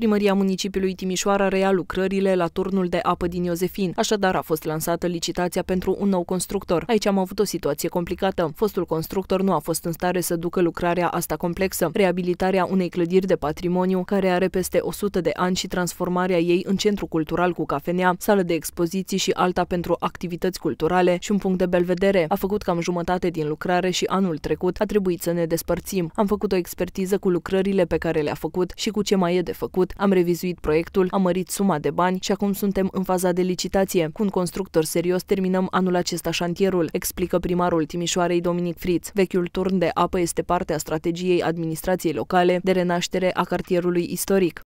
Primăria municipiului Timișoara reia lucrările la turnul de apă din Iosefin, așadar a fost lansată licitația pentru un nou constructor. Aici am avut o situație complicată. Fostul constructor nu a fost în stare să ducă lucrarea asta complexă, reabilitarea unei clădiri de patrimoniu care are peste 100 de ani și transformarea ei în centru cultural cu cafenea, sală de expoziții și alta pentru activități culturale și un punct de belvedere. A făcut cam jumătate din lucrare și anul trecut a trebuit să ne despărțim. Am făcut o expertiză cu lucrările pe care le-a făcut și cu ce mai e de făcut trecut, Am revizuit proiectul, am mărit suma de bani și acum suntem în faza de licitație. Cu un constructor serios terminăm anul acesta șantierul, explică primarul Timișoarei Dominic Friț. Vechiul turn de apă este parte a strategiei administrației locale de renaștere a cartierului istoric.